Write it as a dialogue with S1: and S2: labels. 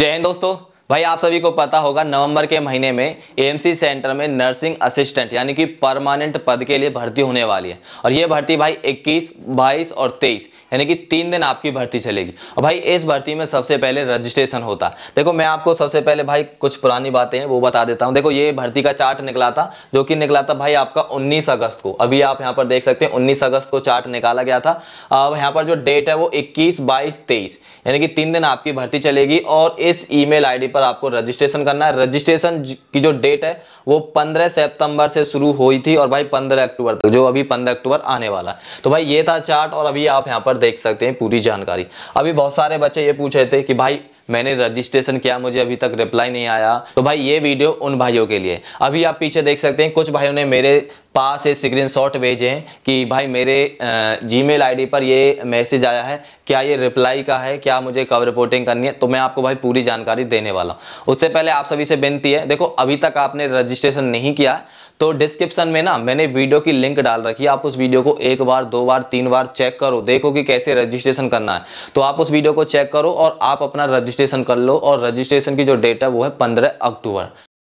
S1: जय हिंद दोस्तों भाई आप सभी को पता होगा नवंबर के महीने में एएमसी सेंटर में नर्सिंग असिस्टेंट यानी कि परमानेंट पद के लिए भर्ती होने वाली है और ये भर्ती भाई 21, 22 और 23 यानी कि तीन दिन आपकी भर्ती चलेगी और भाई इस भर्ती में सबसे पहले रजिस्ट्रेशन होता देखो मैं आपको सबसे पहले भाई कुछ पुरानी बातें हैं वो बता देता हूँ देखो ये भर्ती का चार्ट निकला था जो कि निकला था भाई आपका उन्नीस अगस्त को अभी आप यहाँ पर देख सकते हैं उन्नीस अगस्त को चार्ट निकाला गया था अब यहाँ पर जो डेट है वो इक्कीस बाईस तेईस यानी कि तीन दिन आपकी भर्ती चलेगी और इस ई मेल पर पर आपको रजिस्ट्रेशन करना है रजिस्ट्रेशन की जो डेट है वो 15 सितंबर से शुरू हुई थी और भाई 15 अक्टूबर तक जो अभी 15 अक्टूबर आने वाला है तो भाई ये था चार्ट और अभी आप यहाँ पर देख सकते हैं पूरी जानकारी अभी बहुत सारे बच्चे ये पूछ रहे थे कि भाई मैंने रजिस्ट्रेशन किया मुझे अभी तक रिप्लाई नहीं आया तो भाई ये वीडियो उन भाइयों के लिए अभी आप पीछे देख सकते हैं कुछ भाइयों ने मेरे पास ये स्क्रीन शॉट भेजे हैं कि भाई मेरे जी मेल पर ये मैसेज आया है क्या ये रिप्लाई का है क्या मुझे कब रिपोर्टिंग करनी है तो मैं आपको भाई पूरी जानकारी देने वाला हूँ उससे पहले आप सभी से विनती है देखो अभी तक आपने रजिस्ट्रेशन नहीं किया तो डिस्क्रिप्शन में ना मैंने वीडियो की लिंक डाल रखी है आप उस वीडियो को एक बार दो बार तीन बार चेक करो देखो कि कैसे रजिस्ट्रेशन करना है तो आप उस वीडियो को चेक करो और आप अपना रजिस्ट्रेशन रजिस्ट्रेशन कर लो और रजिस्ट्रेशन की जो डेट है वो है पंद्रह अक्टूबर